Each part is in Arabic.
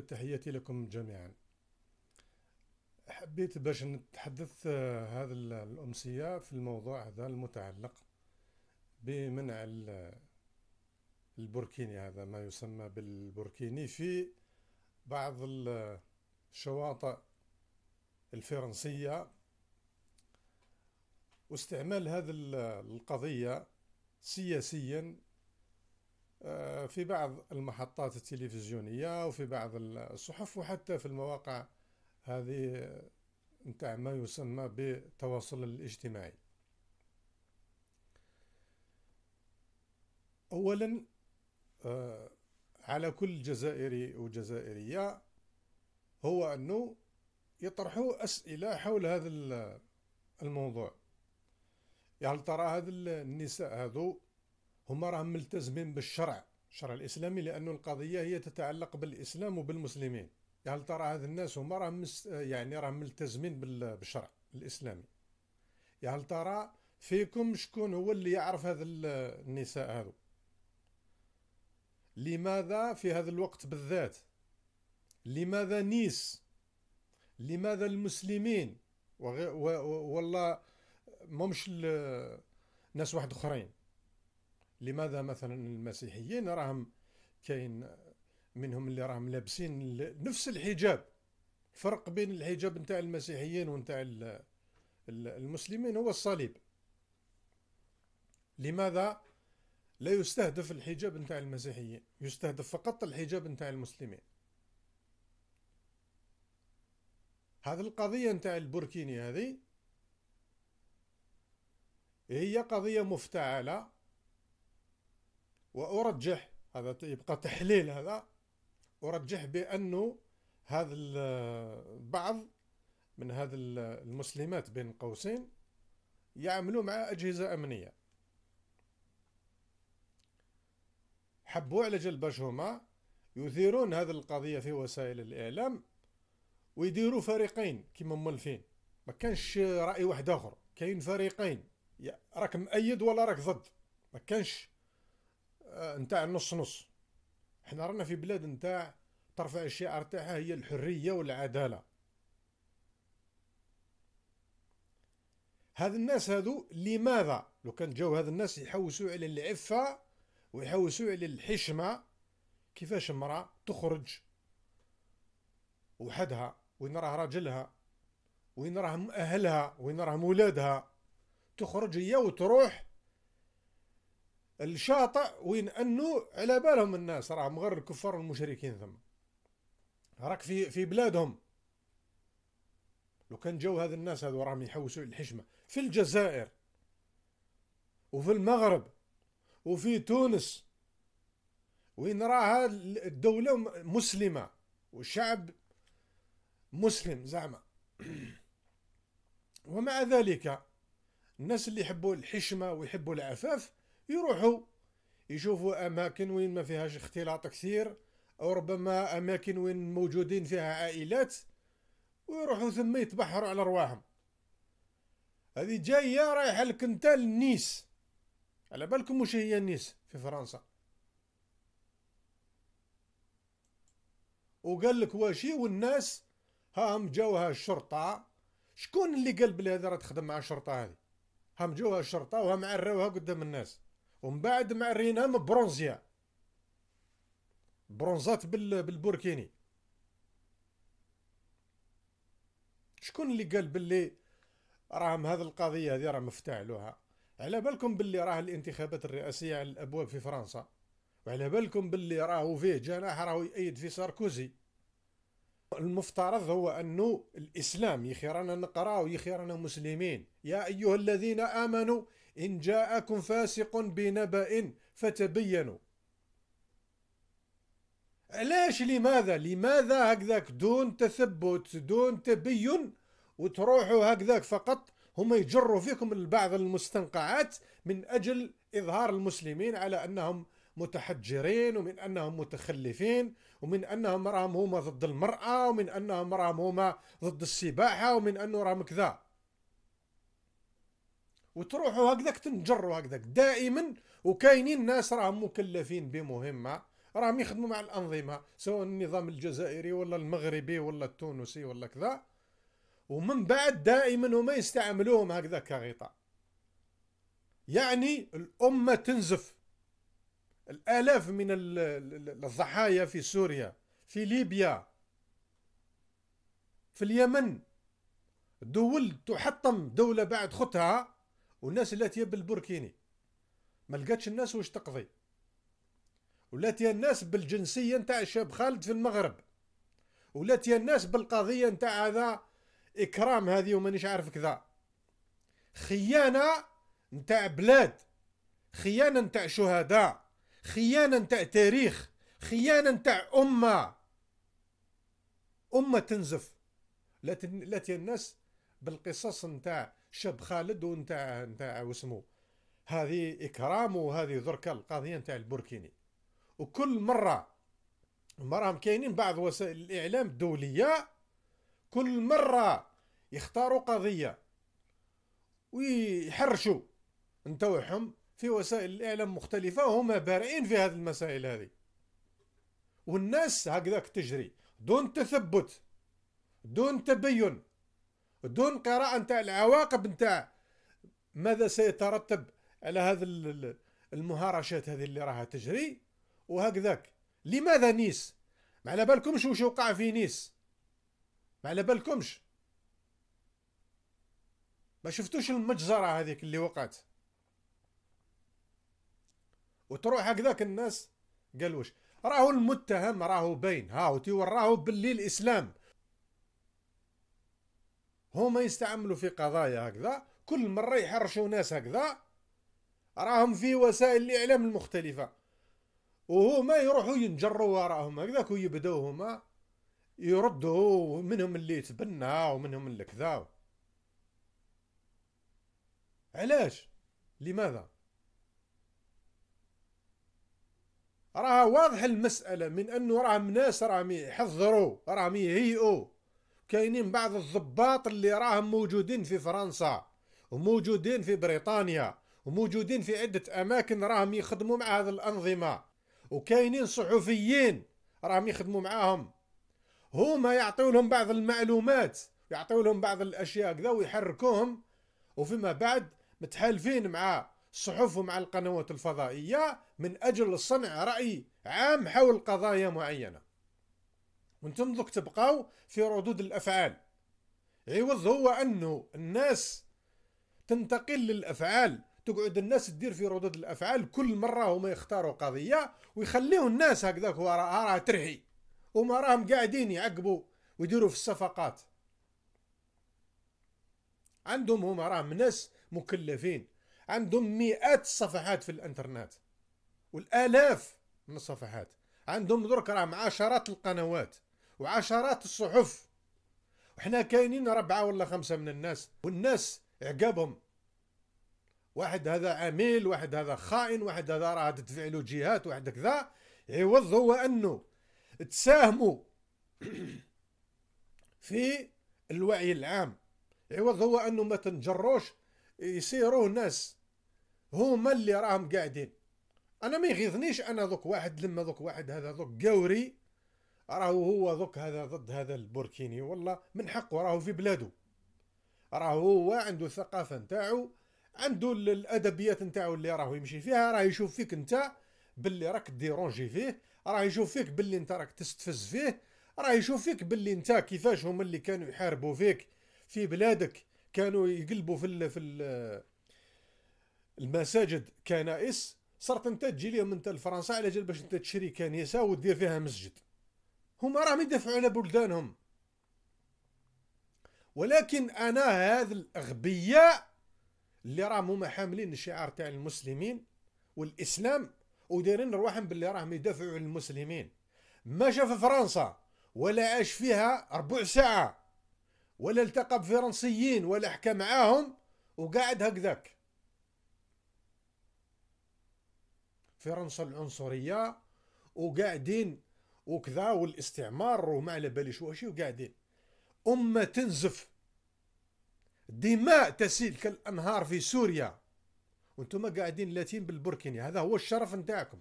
تحياتي لكم جميعا حبيت باش نتحدث آه، هذا الأمسية في الموضوع هذا المتعلق بمنع البوركيني هذا ما يسمى بالبوركيني في بعض الشواطئ الفرنسية واستعمال هذه القضية سياسيا آه، في بعض المحطات التلفزيونية وفي بعض الصحف وحتى في المواقع هذه آه، نتاع ما يسمى بالتواصل الاجتماعي أولا آه، على كل جزائري وجزائرية هو أنه يطرحوا أسئلة حول هذا الموضوع يعني ترى هذه النساء هذو هما راهم ملتزمين بالشرع الشرع الاسلامي لانه القضيه هي تتعلق بالاسلام وبالمسلمين يعني هل ترى هذ الناس هما راهم يعني راهم ملتزمين بالشرع الاسلامي يعني هل ترى فيكم شكون هو اللي يعرف هذ النساء هذو لماذا في هذا الوقت بالذات لماذا نيس لماذا المسلمين وغي... و... والله ممش ال... ناس واحد اخرين لماذا مثلا المسيحيين راهم كاين منهم اللي راهم لابسين نفس الحجاب الفرق بين الحجاب نتاع المسيحيين ونتاع المسلمين هو الصليب لماذا لا يستهدف الحجاب نتاع المسيحيين يستهدف فقط الحجاب نتاع المسلمين هذه القضية نتاع البوركيني هذه هي قضية مفتعلة وأرجح هذا يبقى تحليل هذا أرجح بأنه هذا بعض من هذا المسلمات بين قوسين يعملوا مع أجهزة أمنية حبوا على جال باش هما يثيرون هذه القضية في وسائل الإعلام ويديروا فريقين كيما مولفين ما كانش رأي واحد آخر كاين فريقين راك مأيد ولا راك ضد ما كانش آه، نتاع النص نص حنا رانا في بلاد نتاع ترفع الشعار تاعها هي الحريه والعداله هاد الناس هادو لماذا لو كان جاو هاد الناس يحوسوا على العفه ويحوسوا على الحشمه كيفاش امراه تخرج وحدها وين راه راجلها وين راه اهلها وين راه مولادها تخرج هي وتروح الشاطئ وين انه على بالهم الناس راهم غير الكفار والمشركين ثم راك في في بلادهم لو كان جاو هذا الناس هذو راهم يحوسوا الحشمه في الجزائر وفي المغرب وفي تونس وين راها الدوله مسلمه والشعب مسلم زعما ومع ذلك الناس اللي يحبوا الحشمه ويحبوا العفاف يروحوا يشوفوا أماكن وين ما فيهاش اختلاط كثير أو ربما أماكن وين موجودين فيها عائلات ويروحوا ثم يتبحروا على رواحهم هذه جاية رايحة لك انت للنيس على بالكم واش هي نيس في فرنسا وقال لك واشي والناس هاهم جاوها الشرطة شكون اللي قال بلي هذا راه تخدم مع الشرطة هذه هم جوها الشرطة وهم عروها قدام الناس ومن بعد مع الرينام برونزيا برونزات بالبوركيني شكون اللي قال باللي راهم هذه القضيه هذه راه مفتعلوها على بالكم باللي راه الانتخابات الرئاسيه على الابواب في فرنسا وعلى بالكم باللي راهو فيه جناح راهو يأيد في ساركوزي المفترض هو انه الاسلام يخيرنا نقراو يخيرنا مسلمين يا ايها الذين امنوا إن جاءكم فاسق بنبأ فتبينوا علاش لماذا لماذا هكذاك دون تثبت دون تبين وتروحوا هكذاك فقط هم يجروا فيكم البعض المستنقعات من أجل إظهار المسلمين على أنهم متحجرين ومن انهم متخلفين ومن انهم راهم هما ضد المراه ومن انهم راهم هما ضد السباحه ومن انه راهم كذا وتروحوا هكذاك تنجروا هكذاك دائما وكاينين ناس راهم مكلفين بمهمه راهم يخدموا مع الانظمه سواء النظام الجزائري ولا المغربي ولا التونسي ولا كذا ومن بعد دائما هما يستعملوهم هكذا كغطاء يعني الامه تنزف الالاف من الضحايا في سوريا في ليبيا في اليمن دول تحطم دولة بعد خطها والناس اللي تيا بالبوركيني ما لقاتش الناس واش تقضي ولا تيا الناس بالجنسيه نتاع الشاب خالد في المغرب ولا تيا الناس بالقضيه نتاع هذا اكرام هذه ومانيش عارف كذا خيانه نتاع بلاد خيانه نتاع شهداء خيانه نتاع تاريخ خيانه نتاع امه امه تنزف لا الناس بالقصص نتاع شاب خالد ونتاع نتاع واسمو هذه اكرام وهذه دركا القضيه نتاع البوركيني وكل مره مراهم كاينين بعض وسائل الاعلام الدوليه كل مره يختاروا قضيه ويحرشوا نتوعهم في وسائل الاعلام مختلفه وهما بارعين في هذه المسائل هذه والناس هكذاك تجري دون تثبت دون تبين دون قراءة نتاع العواقب نتاع ماذا سيترتب على هذا المهارشات هذه اللي راها تجري وهكذاك لماذا نيس ما على بالكمش وش وقع في نيس ما على بالكمش ما شفتوش المجزرة هذيك اللي وقعت وتروح هكذاك الناس قالوش راهو المتهم راهو باين هاو تي وراه باللي الاسلام هما يستعملوا في قضايا هكذا كل مرة يحرشوا ناس هكذا راهم في وسائل الإعلام المختلفة وهما يروحوا ينجروا وراهم هكذاك ويبداو هما يردوا منهم اللي تبنى ومنهم اللي كذا علاش لماذا راه واضح المسألة من أنه راهم ناس راهم يحضروا راهم يهيئوا كاينين بعض الضباط اللي راهم موجودين في فرنسا وموجودين في بريطانيا وموجودين في عدة أماكن راهم يخدموا مع هذه الأنظمة وكاينين صحفيين راهم يخدموا معاهم هما يعطيو لهم بعض المعلومات يعطيو لهم بعض الأشياء كذا ويحركوهم وفيما بعد متحالفين مع الصحف ومع القنوات الفضائية من أجل صنع رأي عام حول قضايا معينة وانتم دوك تبقاو في ردود الافعال عوض هو انه الناس تنتقل للافعال تقعد الناس تدير في ردود الافعال كل مره هما يختاروا قضيه ويخليوا الناس هكذاك وراها راه ترحي وما راهم قاعدين يعقبوا ويديروا في الصفقات عندهم هما راهم ناس مكلفين عندهم مئات الصفحات في الانترنت والالاف من الصفحات عندهم درك راهم عشرات القنوات وعشرات الصحف وحنا كاينين ربعة ولا خمسة من الناس والناس عقابهم واحد هذا عميل واحد هذا خائن واحد هذا راه تدفع له جهات واحد كذا عوض هو انه تساهموا في الوعي العام عوض هو انه ما تنجروش يصيروا ناس هما اللي راهم قاعدين انا ما يغيظنيش انا ذوك واحد لما ذوك واحد هذا ذوك قوري راهو هو ذوك هذا ضد هذا البوركيني والله من حقه راهو في بلاده راهو هو عنده الثقافة نتاعو عنده الأدبيات نتاعو اللي راهو يمشي فيها راه يشوف فيك انت باللي راك ديرونجي فيه راه يشوف فيك باللي انت راك تستفز فيه راه يشوف فيك باللي انت كيفاش هما اللي كانوا يحاربوا فيك في بلادك كانوا يقلبوا في ال في المساجد كنائس صرت انت تجي لهم انت لفرنسا على جال باش انت تشري كنيسه ودير فيها مسجد هما راهم يدافعوا على بلدانهم ولكن انا هذا الاغبياء اللي راهم هما حاملين الشعار تاع المسلمين والاسلام ودايرين رواحهم باللي راهم يدافعوا على المسلمين ما شاف فرنسا ولا عاش فيها ربع ساعه ولا التقى بفرنسيين ولا حكى معاهم وقاعد هكذاك فرنسا العنصريه وقاعدين وكذا والاستعمار وما على باليش واش قاعدين أمة تنزف دماء تسيل كالأنهار في سوريا وانتم قاعدين لاتين بالبركيني هذا هو الشرف نتاعكم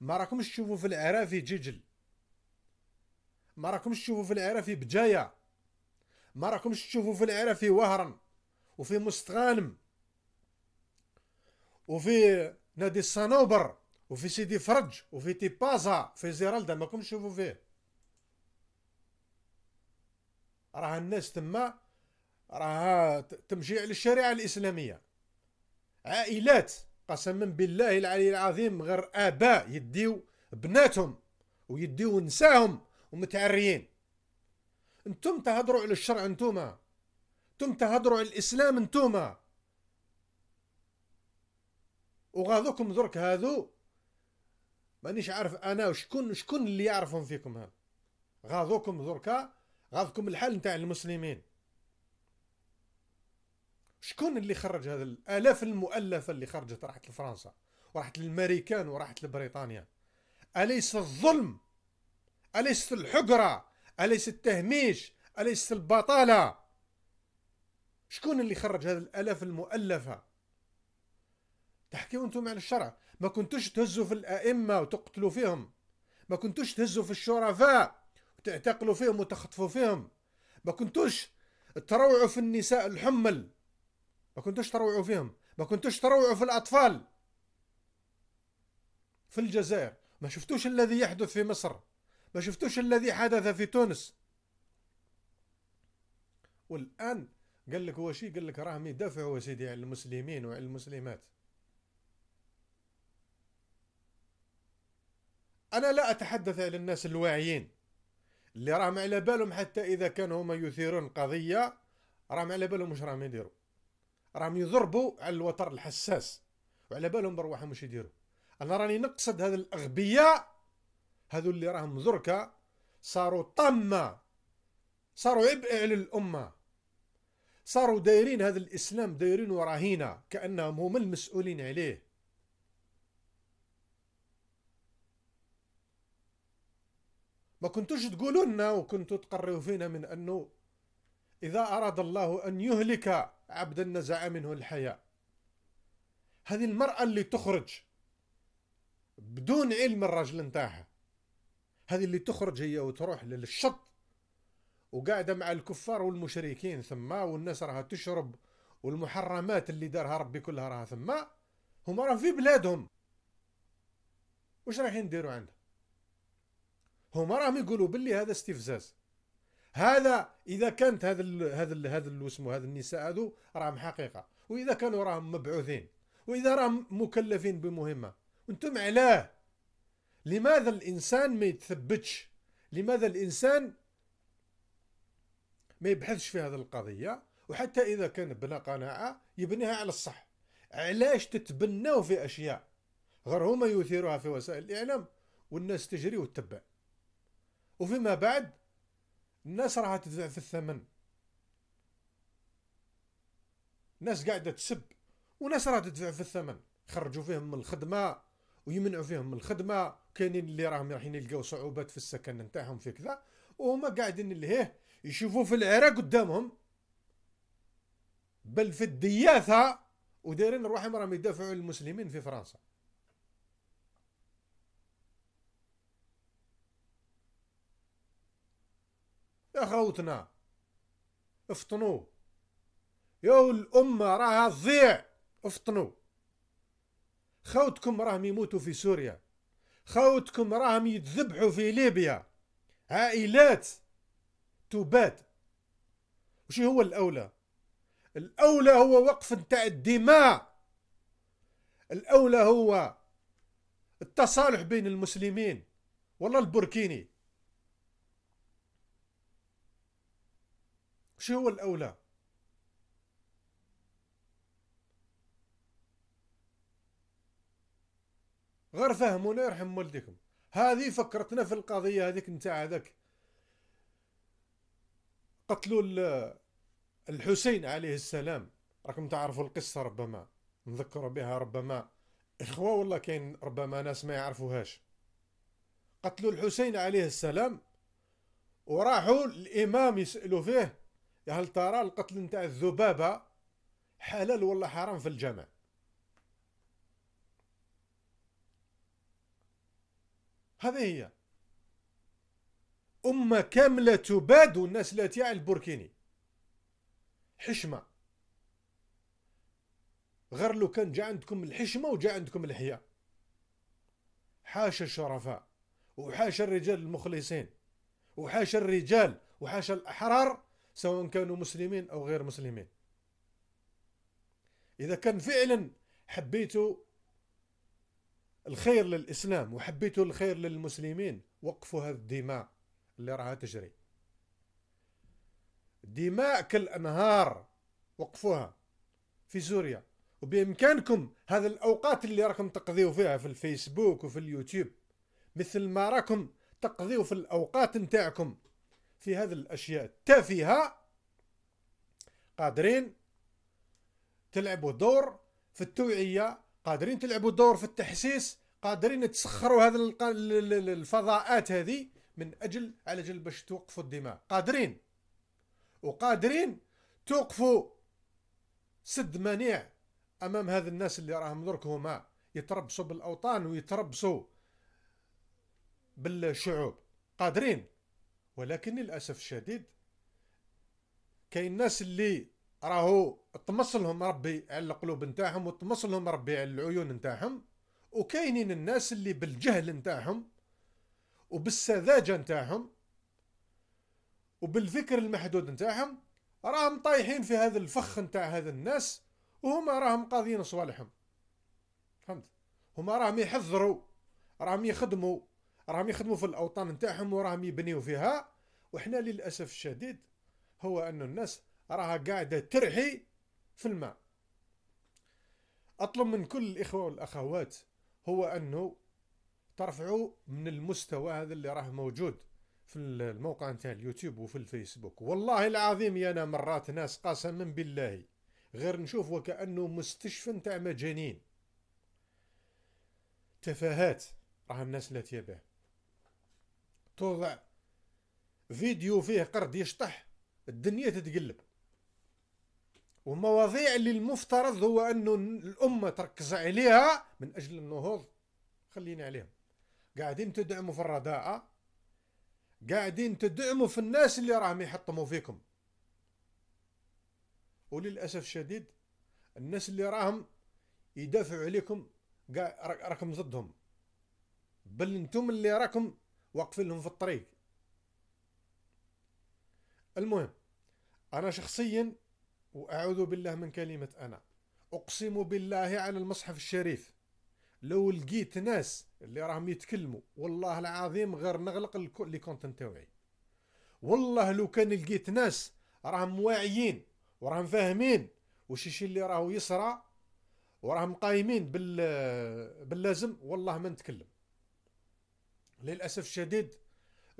ما راكمش تشوفوا في العرافي ججل ما راكمش تشوفوا في العرافي بجاية ما راكمش تشوفوا في العرافي وهران وفي مستغانم وفي نادي الصنوبر وفي سيدي فرج وفي تيبازا في زيرالدا ماكم تشوفوا فيه راه الناس تما راها تمشي على الشريعه الاسلاميه عائلات قسما بالله العلي العظيم غير اباء يديو بناتهم ويديو نساهم ومتعريين انتم تهضروا على الشرع انتوما انتم تهضروا على الاسلام انتوما وغاذوكم درك هذو مانيش عارف انا وشكون شكون اللي يعرفهم فيكم هذا غاضوكم دركا غاضكم الحل نتاع المسلمين شكون اللي خرج هذا الالاف المؤلفه اللي خرجت راحت لفرنسا وراحت للامريكان وراحت لبريطانيا اليس الظلم اليس الحقره اليس التهميش اليس البطاله شكون اللي خرج هذا الالاف المؤلفه احكيوا انتم عن الشرع ما كنتوش تهزوا في الائمه وتقتلوا فيهم ما كنتوش تهزوا في الشرفاء وتعتقلوا فيهم وتخطفوا فيهم ما كنتوش تروعوا في النساء الحمل ما كنتوش تروعوا فيهم ما كنتوش تروعوا في الاطفال في الجزائر ما شفتوش الذي يحدث في مصر ما شفتوش الذي حدث في تونس والان قال لك هو شيء قال لك راهم يدافعوا يا سيدي على المسلمين وعلى المسلمات انا لا اتحدث الى الناس الواعيين اللي راهم على بالهم حتى اذا كانوا هما يثيرون قضيه راهم على بالهم واش راهم يديروا راهم يضربوا على الوتر الحساس وعلى بالهم برواحهم واش يديروا انا راني نقصد هذا الاغبياء هذو اللي راهم زركا صاروا طمه صاروا عبء على الامه صاروا دايرين هذا الاسلام دايرين وراهينا كانهم هم المسؤولين عليه ما كنتوش تقولوا لنا وكنتوا تقريوا فينا من أنه إذا أراد الله أن يهلك عبدا نزع منه الحياة هذه المرأة اللي تخرج بدون علم الرجل نتاعها هذه اللي تخرج هي وتروح للشط وقاعدة مع الكفار والمشركين ثم والناس راها تشرب والمحرمات اللي دارها ربي كلها راها ثم هما راهم في بلادهم واش رايحين نديروا عندها هما راهم يقولوا باللي هذا استفزاز هذا اذا كانت هذا الـ هذا الـ هذا اللي اسمه هذا النساء هذو راهم حقيقه واذا كانوا راهم مبعوثين واذا راهم مكلفين بمهمه انتم علاه لماذا الانسان ما يتثبتش لماذا الانسان ما يبحثش في هذه القضيه وحتى اذا كان بلا قناعه يبنيها على الصح علاش تتبناو في اشياء غير هما يثيروها في وسائل الاعلام والناس تجري وتتبع وفيما بعد الناس راح تدفع في الثمن ناس قاعدة تسب وناس راح تدفع في الثمن خرجوا فيهم من الخدمة ويمنعوا فيهم من الخدمة كاينين اللي راهم رايحين يلقاو صعوبات في السكن نتاعهم في كذا وهما قاعدين هيه يشوفوا في العراق قدامهم بل في الدياثة ودايرين روحهم راهم يدافعوا عن المسلمين في فرنسا يا خوتنا افطنوا يا الأمة راها تضيع افطنوا خوتكم راهم يموتوا في سوريا خوتكم راهم يتذبحوا في ليبيا عائلات تبات وش هو الأولى الأولى هو وقف نتاع الدماء الأولى هو التصالح بين المسلمين والله البوركيني شو هو الأولى؟ غير فهمونا يرحم والديكم هذه فكرتنا في القضية هذيك نتاع هذاك قتلوا الحسين عليه السلام راكم تعرفوا القصة ربما نذكر بها ربما إخوة والله كاين ربما ناس ما يعرفوهاش قتلوا الحسين عليه السلام وراحوا الإمام يسألوا فيه يا هل ترى القتل نتاع الذبابه حلال ولا حرام في الجامع هذه هي أمة كاملة تباد الناس لا تيع البوركيني حشمة غير لو كان جا عندكم الحشمة وجا عندكم الحياة حاشا الشرفاء وحاشا الرجال المخلصين وحاشا الرجال وحاشا الأحرار سواء كانوا مسلمين أو غير مسلمين إذا كان فعلا حبيت الخير للإسلام وحبيت الخير للمسلمين وقفوا هذه الدماء اللي راها تجري دماء كالأنهار وقفوها في سوريا وبإمكانكم هذا الأوقات اللي راكم تقضيو فيها في الفيسبوك وفي اليوتيوب مثل ما راكم تقضيو في الأوقات نتاعكم في هذه الأشياء التافهة قادرين تلعبوا دور في التوعية قادرين تلعبوا دور في التحسيس قادرين تسخروا هذه الفضاءات هذه من أجل على أجل باش توقفوا الدماء قادرين وقادرين توقفوا سد منيع أمام هذا الناس اللي راهم درك هما يتربصوا بالأوطان ويتربصوا بالشعوب قادرين ولكن للاسف الشديد كاين الناس اللي راهو طمس لهم ربي على القلوب نتاعهم وطمس لهم ربي على العيون نتاعهم وكاينين الناس اللي بالجهل نتاعهم وبالسذاجه نتاعهم وبالفكر المحدود نتاعهم راهم طايحين في هذا الفخ نتاع هذا الناس وهما راهم قاضيين صوالحهم فهمت هما راهم يحذروا راهم يخدموا راهم يخدموا في الاوطان نتاعهم وراهم يبنيو فيها وحنا للاسف الشديد هو ان الناس راها قاعده ترحي في الماء اطلب من كل الاخوه والاخوات هو انه ترفعوا من المستوى هذا اللي راه موجود في الموقع نتاع اليوتيوب وفي الفيسبوك والله العظيم يا انا مرات ناس قسما بالله غير نشوف وكانه مستشفى نتاع مجانين تفاهات راه الناس لا تيبه توضع فيديو فيه قرد يشطح الدنيا تتقلب ومواضيع اللي المفترض هو انه الامه تركز عليها من اجل النهوض خليني عليهم قاعدين تدعموا في الرداءة قاعدين تدعموا في الناس اللي راهم يحطموا فيكم وللاسف الشديد الناس اللي راهم يدافعوا عليكم راكم ضدهم بل انتم اللي راكم واقفين لهم في الطريق المهم أنا شخصيا وأعوذ بالله من كلمة أنا أقسم بالله على المصحف الشريف لو لقيت ناس اللي راهم يتكلموا والله العظيم غير نغلق لي كونتنت تاوعي والله لو كان لقيت ناس راهم واعيين وراهم فاهمين وش الشيء اللي راهو يصرى وراهم قايمين بال باللازم والله ما نتكلم للاسف الشديد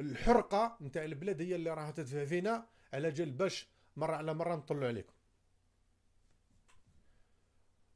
الحرقه نتاع البلاد هي اللي راها تدفع فينا على جال باش مره على مره نطلع عليكم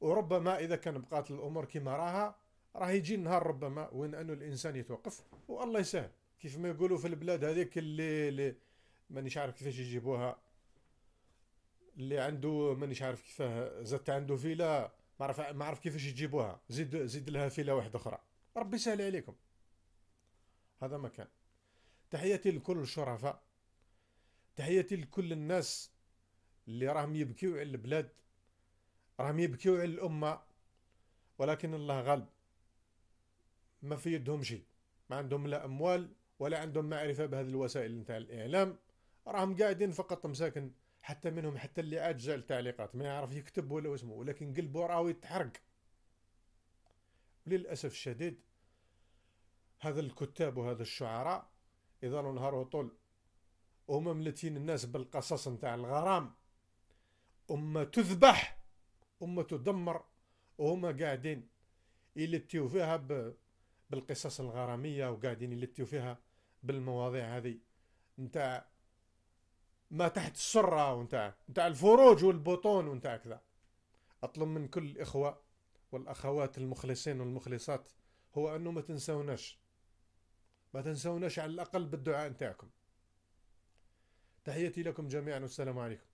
وربما اذا كان بقات الامور كما راها راه يجي النهار ربما وين انه الانسان يتوقف والله يسهل كيف ما يقولوا في البلاد هذيك اللي, اللي مانيش عارف كيفاش يجيبوها اللي عنده مانيش عارف كيفاه زدت عنده فيلا ما عارف ما عارف كيفاش يجيبوها زيد زيد لها فيلا واحده اخرى ربي يسهل عليكم هذا مكان تحياتي لكل الشرفاء تحياتي لكل الناس اللي راهم يبكيو على البلاد راهم يبكيو على الأمة ولكن الله غالب ما في يدهم شيء ما عندهم لا أموال ولا عندهم معرفة بهذه الوسائل نتاع الإعلام راهم قاعدين فقط مساكن حتى منهم حتى اللي عاد جا التعليقات ما يعرف يكتب ولا اسمه ولكن قلبه راهو يتحرق للأسف الشديد هذا الكتاب وهذا الشعراء اذا نهار وطول هما ملتين الناس بالقصص نتاع الغرام أما تذبح أما تدمر وهما قاعدين يلتيو فيها بالقصص الغرامية وقاعدين يلتيو فيها بالمواضيع هذه نتاع ما تحت السرة ونتاع نتاع الفروج والبطون ونتاع كذا أطلب من كل الإخوة والأخوات المخلصين والمخلصات هو أنه ما تنسوناش ما تنسوناش على الأقل بالدعاء نتاعكم تحياتي لكم جميعا والسلام عليكم